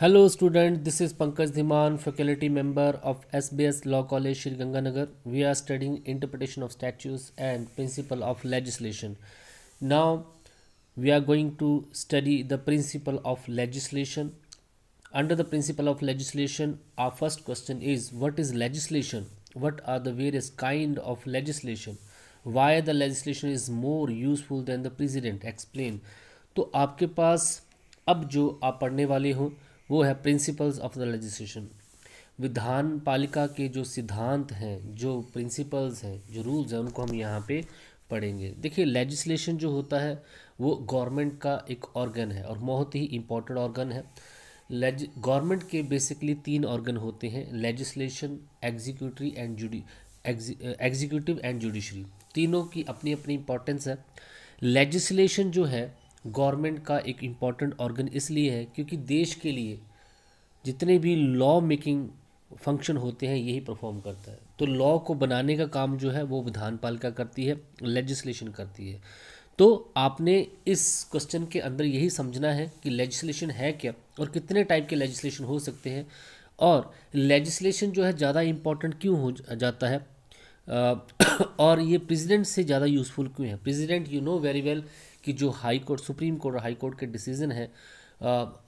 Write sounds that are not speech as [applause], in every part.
Hello student this is Pankaj Dhiman faculty member of SBS law college Sriganganagar we are studying interpretation of statutes and principle of legislation now we are going to study the principle of legislation under the principle of legislation our first question is what is legislation what are the various kind of legislation why the legislation is more useful than the precedent explain तो आपके पास अब जो आप पढ़ने वाले हों वो है प्रिंसिपल्स ऑफ द लेजिस्लेशन विधान पालिका के जो सिद्धांत हैं जो प्रिंसिपल्स हैं जो रूल्स हैं उनको हम यहाँ पे पढ़ेंगे देखिए लेजिस्लेशन जो होता है वो गवर्नमेंट का एक ऑर्गन है और बहुत ही इम्पोर्टेंट ऑर्गन है लेज गवर्नमेंट के बेसिकली तीन ऑर्गन होते हैं लेजिस्लेशन एग्जीक्यूटरी एंड जुडी एग्जीक्यूटिव एंड जुडिशरी तीनों की अपनी अपनी इंपॉर्टेंस है लेजिस्लेशन जो है गवर्नमेंट का एक इम्पॉर्टेंट ऑर्गन इसलिए है क्योंकि देश के लिए जितने भी लॉ मेकिंग फंक्शन होते हैं यही परफॉर्म करता है तो लॉ को बनाने का काम जो है वो विधानपालिका करती है लेजिस्लेशन करती है तो आपने इस क्वेश्चन के अंदर यही समझना है कि लेजिस्लेशन है क्या और कितने टाइप के लेजिस्लेशन हो सकते हैं और लेजिस्लेशन जो है ज़्यादा इम्पॉर्टेंट क्यों हो जाता है [coughs] और ये प्रेसिडेंट से ज़्यादा यूज़फुल क्यों है precedent you know very well कि जो हाई कोर्ट सुप्रीम कोर्ट और हाई कोर्ट के डिसीजन हैं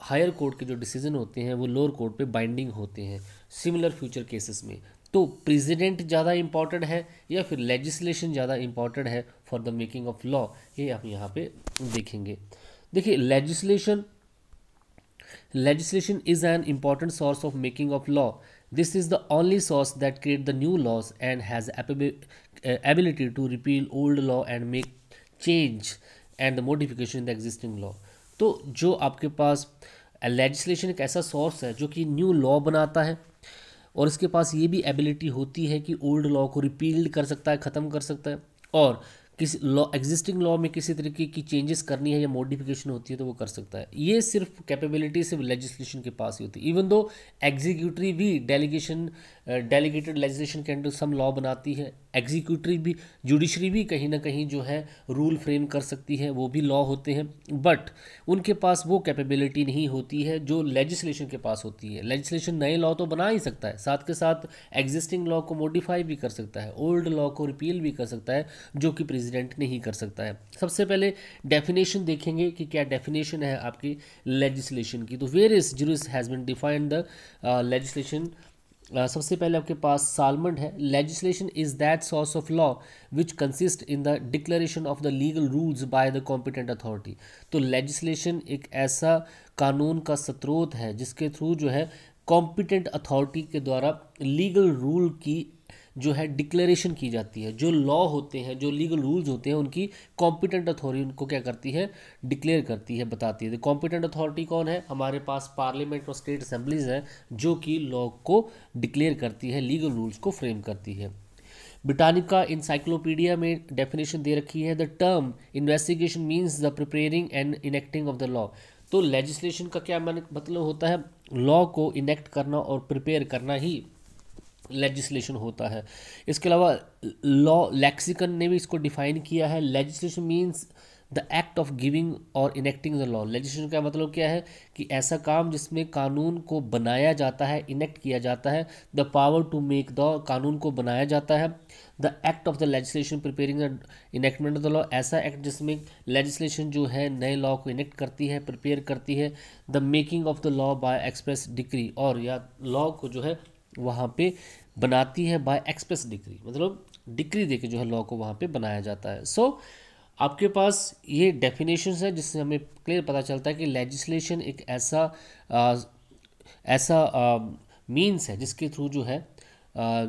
हायर कोर्ट के जो डिसीजन होते हैं वो लोअर कोर्ट पे बाइंडिंग होते हैं सिमिलर फ्यूचर केसेस में तो प्रेसिडेंट ज़्यादा इम्पॉर्टेंट है या फिर लेजिस्लेशन ज़्यादा इम्पॉर्टेंट है for the making of law ये आप यहाँ पे देखेंगे देखिए legislation legislation is an important source of making of law this is the only source that create the new laws and has ability to repeal old law and make change and the modification in the existing law तो जो आपके पास legislation एक ऐसा source है जो कि new law बनाता है और इसके पास ये भी एबिलिटी होती है कि ओल्ड लॉ को रिपील्ड कर सकता है ख़त्म कर सकता है और किसी लॉ एग्जिस्टिंग लॉ में किसी तरीके की चेंजेस करनी है या मॉडिफिकेशन होती है तो वो कर सकता है ये सिर्फ कैपेबिलिटी सिर्फ लेजिस्लेशन के पास ही होती है इवन दो एग्जीक्यूटरी भी डेलीगेशन डेलीगेटेड लेजिस्लेशन के अंडर सम लॉ बनाती है एग्जीक्यूटिव भी जुडिशरी भी कहीं ना कहीं जो है रूल फ्रेम कर सकती है वो भी लॉ होते हैं बट उनके पास वो कैपेबिलिटी नहीं होती है जो लेजिस्लेशन के पास होती है लेजिस्लेशन नए लॉ तो बना ही सकता है साथ के साथ एग्जिस्टिंग लॉ को मॉडिफाई भी कर सकता है ओल्ड लॉ को रिपील भी कर सकता है जो कि प्रेजिडेंट नहीं कर सकता है सबसे पहले डेफिनेशन देखेंगे कि क्या डेफिनेशन है आपकी लेजिस्लेशन की तो various jurists has been defined the legislation Uh, सबसे पहले आपके पास सालमंड है legislation is that source of law which consist in the declaration of the legal rules by the competent authority तो लेजिस्लेशन एक ऐसा कानून का स्रोत है जिसके थ्रू जो है कॉम्पिटेंट अथॉरिटी के द्वारा लीगल रूल की जो है डिक्लेरेशन की जाती है जो लॉ होते हैं जो लीगल रूल्स होते हैं उनकी कॉम्पिटेंट अथॉरिटी उनको क्या करती है डिक्लेयर करती है बताती है कॉम्पिटेंट अथॉरिटी कौन है हमारे पास पार्लियामेंट और स्टेट असेंबलीज हैं जो कि लॉ को डिक्लेयर करती है लीगल रूल्स को फ्रेम करती है ब्रिटानिका इंसाइक्लोपीडिया में डेफिनेशन दे रखी है the term investigation means the preparing and enacting of the law तो लेजिस्लेशन का क्या मतलब होता है लॉ को इनेक्ट करना और प्रिपेयर करना ही लेजिस्लेशन होता है इसके अलावा लॉ लेक्सिकन ने भी इसको डिफाइन किया है legislation means the act of giving or enacting the law legislation का मतलब क्या है कि ऐसा काम जिसमें कानून को बनाया जाता है इनेक्ट किया जाता है the power to make the कानून को बनाया जाता है the act of the legislation preparing the enactment of the law ऐसा एक्ट जिसमें लेजिस्लेशन जो है नए लॉ को इनेक्ट करती है प्रिपेयर करती है the making of the law by express decree और या लॉ को जो है वहाँ पे बनाती है बाय एक्सप्रेस डिग्री मतलब डिग्री देके जो है लॉ को वहाँ पे बनाया जाता है सो so, आपके पास ये डेफिनेशन है जिससे हमें क्लियर पता चलता है कि लेजिस्लेशन एक ऐसा आ, ऐसा मीन्स है जिसके थ्रू जो है आ,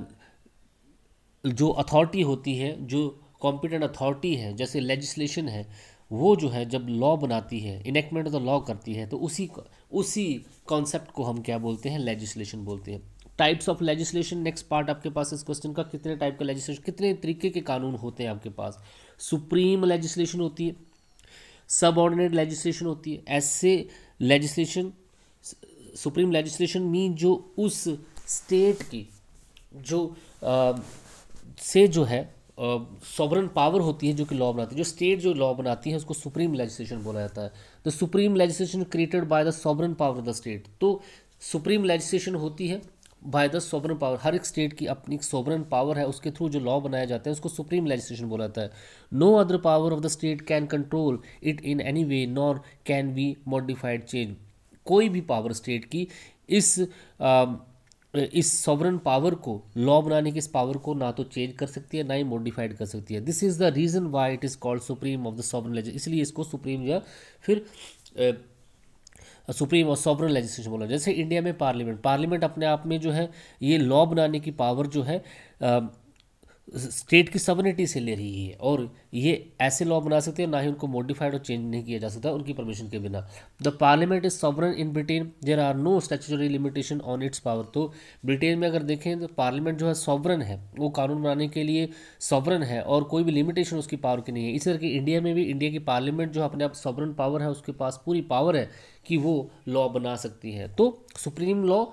जो अथॉरिटी होती है जो कॉम्पिटेंट अथॉरिटी है जैसे लेजिस्लेशन है वो जो है जब लॉ बनाती है इनेक्टमेंट ऑफ द लॉ करती है तो उसी उसी कॉन्सेप्ट को हम क्या बोलते हैं लेजिस्लेशन बोलते हैं types of legislation next part आपके पास इस क्वेश्चन का कितने टाइप का लेजिस्लेशन कितने तरीके के कानून होते हैं आपके पास सुप्रीम लेजिस्लेशन होती है सब ऑर्डिनेट लेजिस्लेशन होती है ऐसे लेजिस्लेशन सुप्रीम लेजिस्लेशन मीन जो उस स्टेट की जो आ, से जो है सॉवरन पावर होती है जो कि लॉ बनाती है जो स्टेट जो लॉ बनाती है उसको सुप्रीम लेजिस्लेशन बोला जाता है the supreme legislation created by the sovereign power of the state तो सुप्रीम लेजिस्लेशन होती है बाय द सोवरन पावर हर एक स्टेट की अपनी एक सोवरन पावर है उसके थ्रू जो लॉ बनाया जाता है उसको सुप्रीम लेजिस्लेशन बोला जाता है no other power of the state can control it in any way nor can be modified change कोई भी पावर स्टेट की इस आ, um, इस सॉवरन पावर को लॉ बनाने की इस पावर को ना तो चेंज कर सकती है ना ही मॉडिफाइड कर सकती है this is the reason why it is called supreme of the sovereign legislation इसलिए इसको सुप्रीम या फिर uh, सुप्रीम और सॉवरन लेजिस्लेशन बोला जैसे इंडिया में पार्लियामेंट पार्लियामेंट अपने आप में जो है ये लॉ बनाने की पावर जो है आ, स्टेट की सवर्निटी से ले रही है और ये ऐसे लॉ बना सकते हैं ना ही उनको मॉडिफाइड और चेंज नहीं किया जा सकता उनकी परमिशन के बिना the parliament is sovereign in Britain there are no statutory limitation on its power तो ब्रिटेन में अगर देखें तो पार्लियामेंट जो है सॉवरन है वो कानून बनाने के लिए सॉवरन है और कोई भी लिमिटेशन उसकी पावर की नहीं है इसी तरह की इंडिया में भी इंडिया की पार्लियामेंट जो अपने आप सॉवरन पावर है उसके पास पूरी पावर है कि वो लॉ बना सकती हैं तो सुप्रीम लॉ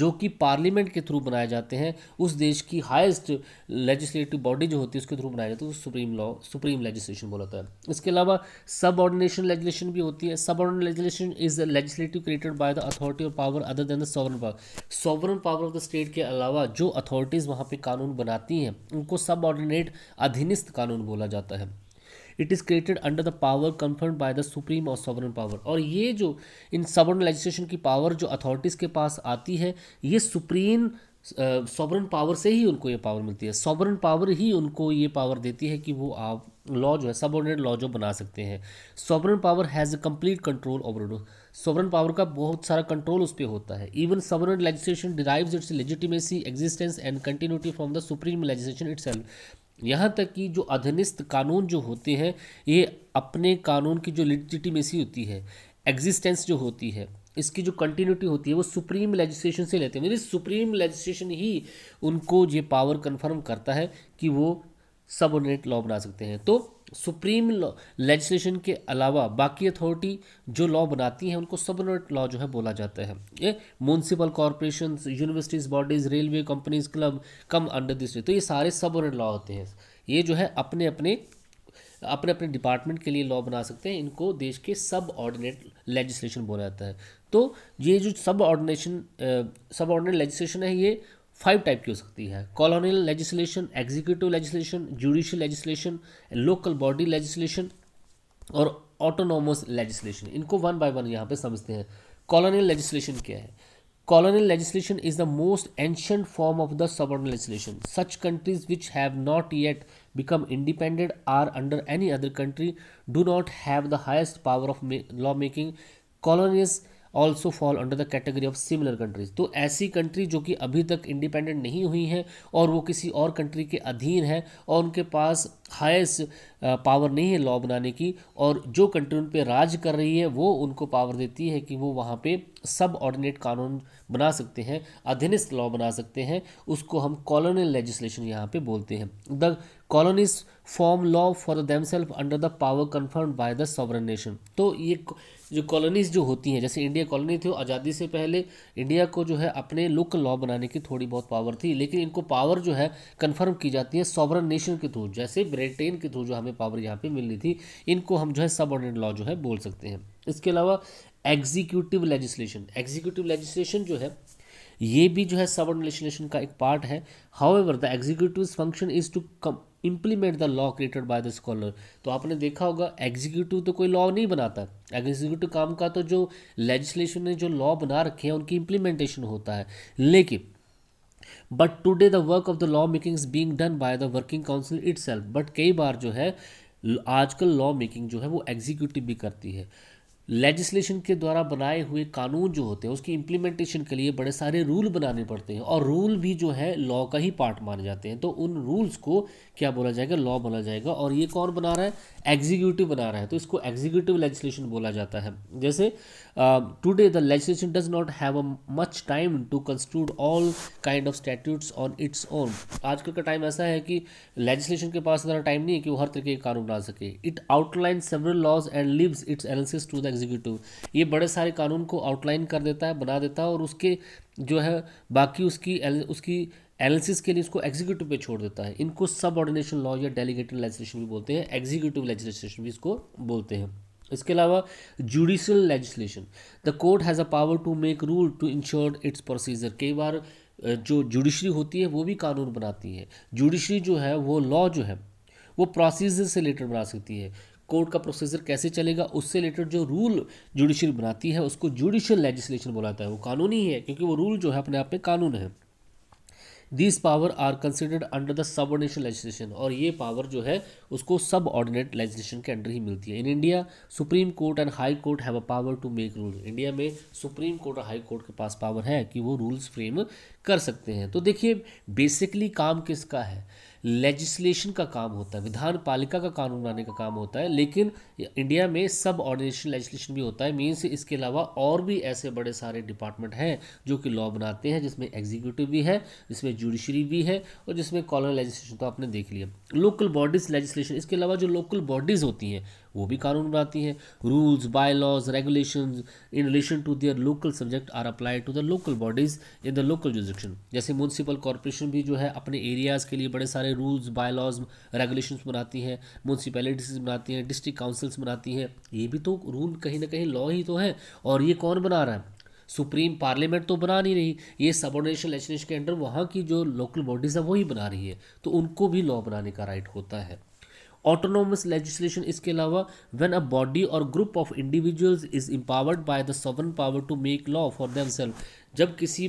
जो कि पार्लियामेंट के थ्रू बनाए जाते हैं उस देश की हाईएस्ट लेजिस्लेटिव बॉडी जो होती है उसके थ्रू बनाया जाता है तो सुप्रीम लॉ सुप्रीम लेजिस्लेशन बोला जाता है इसके अलावा सब ऑर्डिनेशन लेजिस्लेशन भी होती है subordination legislation is legislative created by the authority or power other than the sovereign power sovereign power of the state के अलावा जो अथॉरिटीज़ वहाँ पर कानून बनाती हैं उनको सब ऑर्डिनेट अधीनस्थ कानून बोला जाता है it is created under the power conferred by the supreme और सॉवरन पावर और ये जो इन सवरन लेजिस्लेशन की पावर जो अथॉरिटीज़ के पास आती है ये सुप्रीम सॉवरन पावर से ही उनको ये पावर मिलती है सॉवरन पावर ही उनको ये पावर देती है कि वो आप लॉ जो है सबऑर्डिनेट लॉ जो बना सकते हैं sovereign power has a complete control over sovereign power का बहुत सारा कंट्रोल उस पर होता है even sovereign legislation derives its legitimacy existence and continuity from the supreme legislation its यहाँ तक कि जो अधीनस्थ कानून जो होते हैं ये अपने कानून की जो लिटिमेसी होती है एग्जिस्टेंस जो होती है इसकी जो कंटिन्यूटी होती है वो सुप्रीम लेजिस्लेशन से लेते हैं मेरी सुप्रीम लेजिस्लेशन ही उनको ये पावर कन्फर्म करता है कि वो सबोर्डिनेट लॉ बना सकते हैं तो सुप्रीम लॉ लेजिस्लेशन के अलावा बाकी अथॉरिटी जो लॉ बनाती हैं उनको सबनोट लॉ जो है बोला जाता है ये municipal corporation universities bodies railway companies club come under this तो ये सारे सबनोट लॉ होते हैं ये जो है अपने अपने अपने अपने डिपार्टमेंट के लिए लॉ बना सकते हैं इनको देश के सब ऑर्डिनेट लेजिस्लेशन बोला जाता है तो ये जो सब ऑर्डिनेशन सब ऑर्डिनेट लेजिस्लेशन है ये फाइव टाइप की हो सकती है colonial legislation executive legislation judicial legislation local body legislation और ऑटोनोमस लेजिस्लेशन इनको वन बाय वन यहाँ पे समझते हैं कॉलोनियल लेजिस्लेशन क्या है colonial legislation is the most ancient form of the subordinate legislation such countries which have not yet become independent are under any other country do not have the highest power of law making colonies also fall under the category of similar countries तो ऐसी country जो कि अभी तक independent नहीं हुई हैं और वो किसी और कंट्री के अधीन है और उनके पास हाइस्ट पावर uh, नहीं है लॉ बनाने की और जो कंट्री उन पर राज कर रही है वो उनको पावर देती है कि वो वहाँ पे सब ऑर्डिनेट कानून बना सकते हैं अधीनस्थ लॉ बना सकते हैं उसको हम कॉलोनियल लेजिस्लेशन यहाँ पे बोलते हैं the colonies form law for themselves under the power conferred by the sovereign nation तो ये जो कॉलोनीज जो होती हैं जैसे इंडिया कॉलोनी थी आज़ादी से पहले इंडिया को जो है अपने लोकल लॉ बनाने की थोड़ी बहुत पावर थी लेकिन इनको पावर जो है कन्फर्म की जाती है सॉवरन नेशन के थ्रू जैसे ब्रिटेन के थ्रू जो हमें पावर यहाँ पर मिलनी थी इनको हम जो है सब ऑर्डिनेट लॉ जो है बोल सकते हैं इसके अलावा एग्जीक्यूटिव लेजिस्लेशन एग्जीक्यूटिव लेजिस्लेशन जो है ये भी जो है सबर्न लेजिस्लेशन का एक पार्ट है however the executive function is to come implement the law created by the scholar तो आपने देखा होगा एग्जीक्यूटिव तो कोई लॉ नहीं बनाता एग्जीक्यूटिव काम का तो जो लेजिस्लेशन ने जो लॉ बना रखे हैं उनकी इम्प्लीमेंटेशन होता है लेकिन but today the work of the law making is being done by the working council itself but कई बार जो है आजकल लॉ मेकिंग जो है वो एग्जीक्यूटिव भी करती है लेजिस्लेशन के द्वारा बनाए हुए कानून जो होते हैं उसकी इम्प्लीमेंटेशन के लिए बड़े सारे रूल बनाने पड़ते हैं और रूल भी जो है लॉ का ही पार्ट माने जाते हैं तो उन रूल्स को क्या बोला जाएगा लॉ बोला जाएगा और ये कौन बना रहा है एग्जीक्यूटिव बना रहा है तो इसको एग्जीक्यूटिव लेजिस्लेशन बोला जाता है जैसे today the legislation does not have a much time to construe all kind of statutes on its own आजकल का टाइम ऐसा है कि लेजिस्लेशन के पास इतना टाइम नहीं है कि वो हर तरीके के कानून बना सके it outline several laws and leaves its analysis to the executive ये बड़े सारे कानून को आउटलाइन कर देता है बना देता है और उसके जो है बाकी उसकी उसकी एनालिसिस के लिए इसको एग्जीक्यूटिव पे छोड़ देता है इनको सब ऑर्डिनेशन लॉ या डेलीगेटेड लेजिस्लेशन भी बोलते हैं एग्जीक्यूटिव लेजिस्लेशन भी इसको बोलते हैं इसके अलावा judicial legislation the court has a power to make rule to ensure its procedure कई बार जो जुडिशरी होती है वो भी कानून बनाती है जुडिशरी जो है वो लॉ जो है वो प्रोसीजर से रिलेटेड बना सकती है कोर्ट का प्रोसीजर कैसे चलेगा उससे रिलेटेड जो रूल जुडिशियल बनाती है उसको जुडिशियल लेजिस्लेशन बोलाता है वो कानूनी है क्योंकि वो रूल जो है अपने आप में कानून है this power are considered under the subordination legislation और ये पावर जो है उसको सब ऑर्डिनेट लेजिस्लेशन के अंडर ही मिलती है in India supreme court and high court have a power to make rule India में सुप्रीम कोर्ट और हाई कोर्ट के पास पावर है कि वो रूल्स फ्रेम कर सकते हैं तो देखिए बेसिकली काम किसका है लेजिस्लेशन का काम होता है विधान पालिका का कानून बनाने का काम होता है लेकिन इंडिया में सब ऑर्डिनेशन लेजिस्लेशन भी होता है मीन्स इसके अलावा और भी ऐसे बड़े सारे डिपार्टमेंट हैं जो कि लॉ बनाते हैं जिसमें एग्जीक्यूटिव भी है जिसमें जुडिशरी भी है और जिसमें कॉलोनल लेजिस्लेशन तो आपने देख लिया लोकल बॉडीज़ लेजिस्लेशन इसके अलावा जो लोकल बॉडीज़ होती हैं वो भी कानून बनाती हैं rules bylaws regulation in relation to their local subject are apply to the local bodies in the local jurisdiction जैसे म्यूनसिपल कॉरपोरेशन भी जो है अपने एरियाज़ के लिए बड़े सारे रूल्स बाय लॉज रेगुलेशन बनाती हैं म्यूनसिपैलिटीज़ बनाती हैं डिस्ट्रिक्ट काउंसिल्स बनाती हैं ये भी तो रूल कहीं ना कहीं लॉ ही तो है और ये कौन बना रहा है सुप्रीम पार्लियामेंट तो बना नहीं रही ये ऑर्डिनेशन लेजिस्लेशन के अंडर वहाँ की जो लोकल बॉडीज़ है वही बना रही है तो उनको भी लॉ बनाने का राइट होता है ऑटोनोमस लेजिस्लेशन इसके अलावा when a body or group of individuals is empowered by the sovereign power to make law for them जब किसी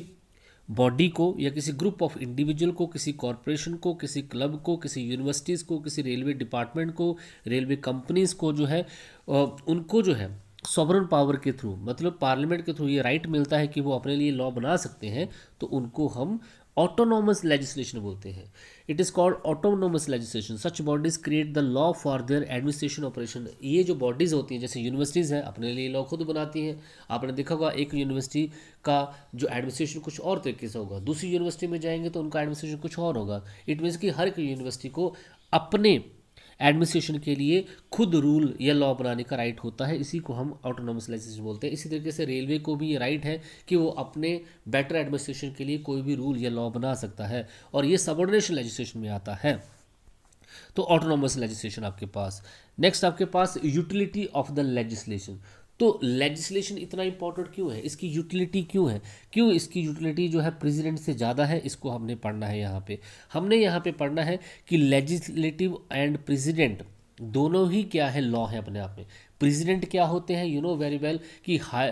बॉडी को या किसी ग्रुप ऑफ इंडिविजुअल को किसी कॉरपोरेशन को किसी क्लब को किसी यूनिवर्सिटीज़ को किसी रेलवे डिपार्टमेंट को रेलवे कंपनीज़ को जो है उनको जो है सॉवरन पावर के थ्रू मतलब पार्लियामेंट के थ्रू ये राइट मिलता है कि वो अपने लिए लॉ बना सकते हैं तो उनको हम ऑटोनॉमस लेजिस्लेशन बोलते हैं it is called autonomous legislation such bodies create the law for their administration operation ये जो बॉडीज़ होती हैं जैसे यूनिवर्सिटीज़ हैं अपने लिए लॉ खुद बनाती हैं आपने देखा होगा एक यूनिवर्सिटी का जो एडमिनिस्ट्रेशन कुछ और तरीके से होगा दूसरी यूनिवर्सिटी में जाएंगे तो उनका एडमिनिस्ट्रेशन कुछ और होगा इट मीन्स कि हर एक यूनिवर्सिटी को अपने एडमिनिस्ट्रेशन के लिए खुद रूल या लॉ बनाने का राइट होता है इसी को हम ऑटोनॉमस लाइसेंस बोलते हैं इसी तरीके से रेलवे को भी ये राइट है कि वो अपने बेटर एडमिनिस्ट्रेशन के लिए कोई भी रूल या लॉ बना सकता है और ये सबॉर्डिनेशन लेजिस्लेशन में आता है तो ऑटोनॉमस लेजिस्लेशन आपके पास नेक्स्ट आपके पास यूटिलिटी ऑफ द लेजिस्लेशन तो लेजिस्लेशन इतना इंपॉर्टेंट क्यों है इसकी यूटिलिटी क्यों है क्यों इसकी यूटिलिटी जो है प्रेसिडेंट से ज़्यादा है इसको हमने पढ़ना है यहाँ पे हमने यहाँ पे पढ़ना है कि लेजिस्लेटिव एंड प्रेसिडेंट दोनों ही क्या है लॉ है अपने आप में प्रेसिडेंट क्या होते हैं यू नो वेरी वेल कि हाई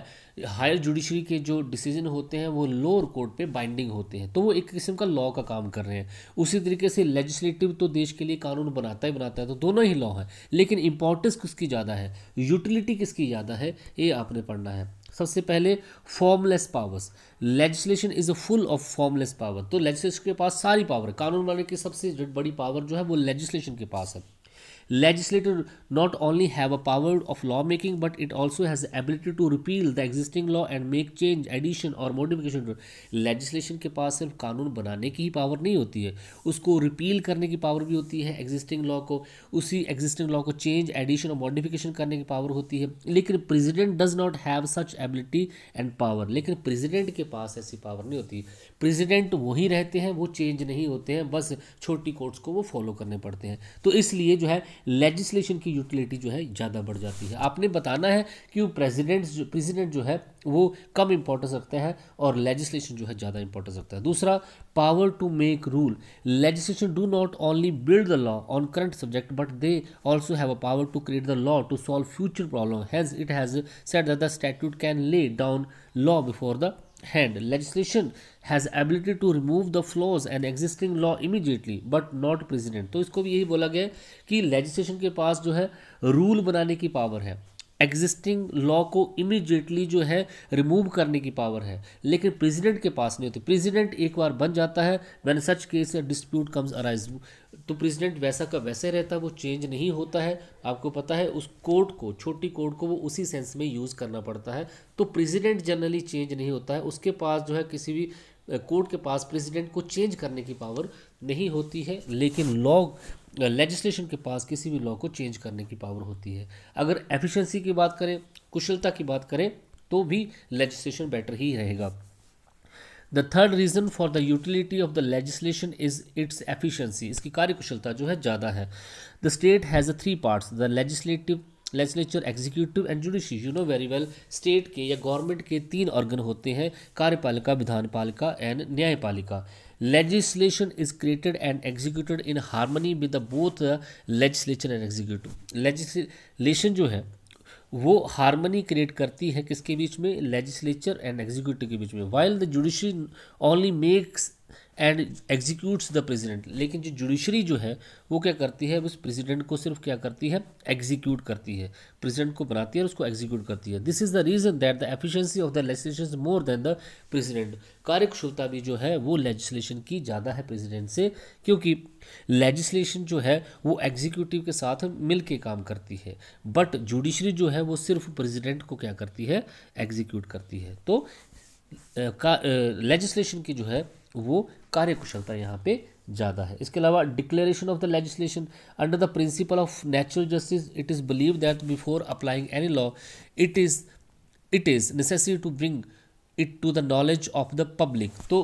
हायर जुडिशरी के जो डिसीजन होते हैं वो लोअर कोर्ट पे बाइंडिंग होते हैं तो वो एक किस्म का लॉ का काम कर रहे हैं उसी तरीके से लेजिस्लेटिव तो देश के लिए कानून बनाता ही बनाता है तो दोनों ही लॉ है लेकिन इंपॉर्टेंस किसकी ज़्यादा है यूटिलिटी किसकी ज़्यादा है ये आपने पढ़ना है सबसे पहले formless powers legislation is a full of formless power तो लेजिस्लेशन के पास सारी पावर है कानून बनाने की सबसे बड़ी पावर जो है वो लेजिस्लेशन के पास है Legislator not only have a power of lawmaking but it also has the ability to repeal the existing law and make change, addition और modification. Legislation के पास सिर्फ कानून बनाने की ही पावर नहीं होती है उसको रिपील करने की पावर भी होती है एग्जिस्टिंग लॉ को उसी एग्जिस्टिंग लॉ को चेंज एडिशन और मॉडिफिकेशन करने की पावर होती है लेकिन president does not have such ability and power लेकिन प्रेसिडेंट के पास ऐसी पावर नहीं होती प्रेसिडेंट वही रहते हैं वो चेंज नहीं होते हैं बस छोटी कोर्ट्स को वो फॉलो करने पड़ते हैं तो इसलिए जो है लेजिस्लेशन की यूटिलिटी जो है ज़्यादा बढ़ जाती है आपने बताना है कि वो जो प्रेजिडेंट जो है वो कम इंपॉर्टेंस रखते हैं और लेजिस्लेशन जो है ज़्यादा इंपॉर्टेंस रखता है दूसरा power to make rule legislation do not only build the law on current subject but they also have a power to create the law to solve future problem has it has set that the statute can lay down law before the hand legislation has ability to remove the flaws and existing law immediately but not president तो इसको भी यही बोला गया कि legislation के पास जो है रूल बनाने की पावर है एग्जिस्टिंग लॉ को इमीडिएटली जो है रिमूव करने की पावर है लेकिन प्रेजिडेंट के पास नहीं होती प्रेजिडेंट एक बार बन जाता है when such case dispute comes arise तो प्रेजिडेंट वैसा का वैसे रहता है वो चेंज नहीं होता है आपको पता है उस कोर्ट को छोटी कोर्ट को वो उसी सेंस में यूज़ करना पड़ता है तो प्रेजिडेंट जनरली चेंज नहीं होता है उसके पास जो है किसी भी कोर्ट के पास प्रेसिडेंट को चेंज करने की पावर नहीं होती है लेकिन लॉ लेजिस्लेशन के पास किसी भी लॉ को चेंज करने की पावर होती है अगर एफिशिएंसी की बात करें कुशलता की बात करें तो भी लेजिस्लेशन बेटर ही रहेगा the third reason for the utility of the legislation is its efficiency इसकी कार्यकुशलता जो है ज़्यादा है the state has a three parts the legislative legislature executive and judiciary you know very well state के या गवर्नमेंट के तीन ऑर्गन होते हैं कार्यपालिका विधानपालिका एंड न्यायपालिका legislation is created and executed in harmony with the both legislature and executive legislation जो है वो हारमोनी क्रिएट करती है किसके बीच में लेजिस्लेचर एंड एग्जीक्यूटिव के बीच में while the judiciary only makes and executes the president लेकिन जो जुडिशरी जो है वो क्या करती है उस प्रेसिडेंट को सिर्फ क्या करती है एग्जीक्यूट करती है प्रेसिडेंट को बनाती है और उसको एग्जीक्यूट करती है this is the reason that the efficiency of the legislation more than the president कार्यक्षमता भी जो है वो लेजिस्लेशन की ज़्यादा है प्रेजिडेंट से क्योंकि लेजिस्लेशन जो है वो एग्जीक्यूटिव के साथ मिल के काम करती है बट जुडिशरी जो है वो सिर्फ प्रेजिडेंट को क्या करती है एग्जीक्यूट करती है तो uh, लेजिस्लेशन की जो है तो वो कार्यकुशलता यहाँ पे ज़्यादा है इसके अलावा declaration of the legislation under the principle of natural justice it is believe that before applying any law it is it is necessary to bring it to the knowledge of the public तो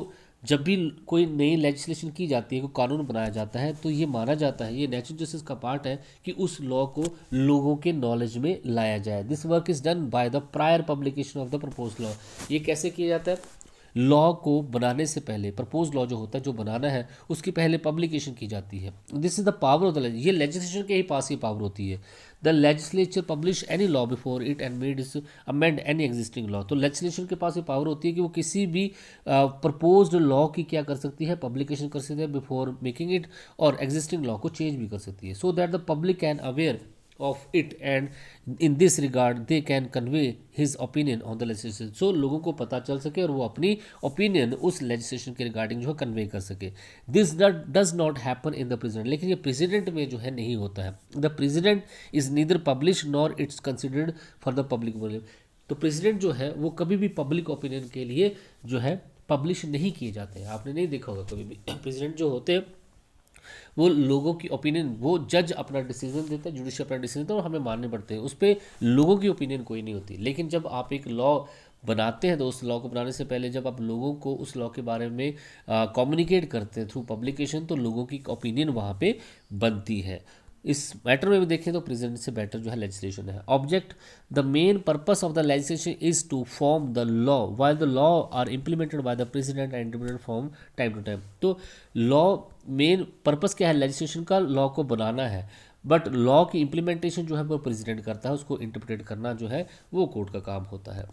जब भी कोई नई legislation की जाती है कोई कानून बनाया जाता है तो ये माना जाता है ये नेचुरल जस्टिस का पार्ट है कि उस लॉ को लोगों के नॉलेज में लाया जाए this work is done by the prior publication of the propose law ये कैसे किया जाता है लॉ को बनाने से पहले प्रपोज लॉ जो होता है जो बनाना है उसकी पहले पब्लिकेशन की जाती है this is the power of the ये लेजिस्लेशन के ही पास ये पावर होती है the legislature publish any law before it and made is amend any existing law तो लेजिस्लेशन के पास ये पावर होती है कि वो किसी भी प्रपोज लॉ की क्या कर सकती है पब्लिकेशन कर सकती है बिफोर मेकिंग इट और एग्जिस्टिंग लॉ को चेंज भी कर सकती है so that the public can aware of it and in this regard they can convey his opinion on the legislation so लोगों को पता चल सके और वो अपनी ओपिनियन उस लेजिस्लेशन के रिगार्डिंग जो है कन्वे कर सके this does not happen in the president लेकिन ये प्रेजिडेंट में जो है नहीं होता है the president is neither publish nor its considered for the public तो प्रेजिडेंट जो है वो कभी भी पब्लिक ओपिनियन के लिए जो है पब्लिश नहीं किए जाते हैं आपने नहीं देखा होगा कभी भी प्रेजिडेंट [coughs] जो होते हैं वो लोगों की ओपिनियन वो जज अपना डिसीजन देता है जुडिशल अपना डिसीजन देता है और हमें मानने पड़ते हैं उस पर लोगों की ओपिनियन कोई नहीं होती लेकिन जब आप एक लॉ बनाते हैं तो उस लॉ को बनाने से पहले जब आप लोगों को उस लॉ के बारे में कम्युनिकेट करते हैं थ्रू पब्लिकेशन तो लोगों की ओपिनियन वहाँ पर बनती है इस मैटर में भी देखें तो प्रेजेंट से बेटर जो है लेजिस्लेशन है object the main purpose of the legislation is to form the law while the law are implemented by the president and form time to time तो लॉ मेन पर्पज़ क्या है legislation का law को बनाना है but law की implementation जो है वो प्रेजिडेंट करता है उसको इंटरप्रेट करना जो है वो कोर्ट का काम होता है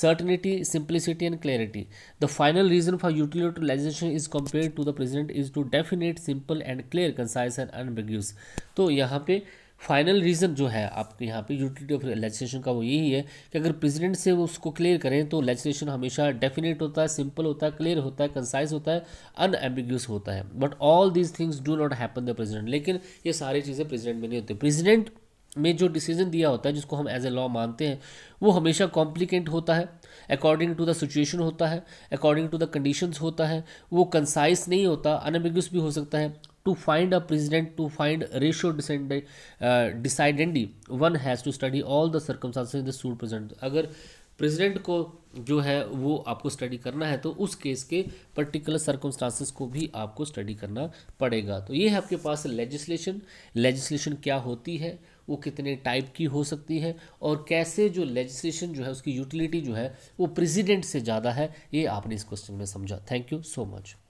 certainty simplicity and clarity the final reason for utility legislation is compare to the president is to definite simple and clear concise and unambiguous तो यहाँ पर फाइनल रीज़न जो है आपके यहाँ पे यूटिलिटी ऑफ लेजिस्लेशन का वो यही है कि अगर प्रेसिडेंट से वो उसको क्लियर करें तो लेजिस्लेशन हमेशा डेफिनेट होता है सिंपल होता है क्लियर होता है कंसाइज होता है अनएम्बिग्यूस होता है but all these things do not happen the president लेकिन ये सारी चीज़ें प्रेसिडेंट में नहीं होती प्रेसिडेंट में जो डिसीजन दिया होता है जिसको हम एज ए लॉ मानते हैं वो हमेशा कॉम्प्लिकेट होता है अकॉर्डिंग टू द सिचुएशन होता है अकॉर्डिंग टू द कंडीशंस होता है वो कंसाइज नहीं होता अनएम्बिग्यूस भी हो सकता है to find a president to find ratio decidendi one uh, decidendly one has to study all the circumstances in अगर प्रेसिडेंट को जो है वो आपको स्टडी करना है तो उस केस के पर्टिकुलर सर्कमस्टांसिस को भी आपको स्टडी करना पड़ेगा तो ये है आपके पास लेजिस्लेशन लेजिस्लेशन क्या होती है वो कितने टाइप की हो सकती है और कैसे जो लेजिस्लेशन जो है उसकी यूटिलिटी जो है वो प्रेसिडेंट से ज़्यादा है ये आपने इस क्वेश्चन में समझा थैंक यू सो मच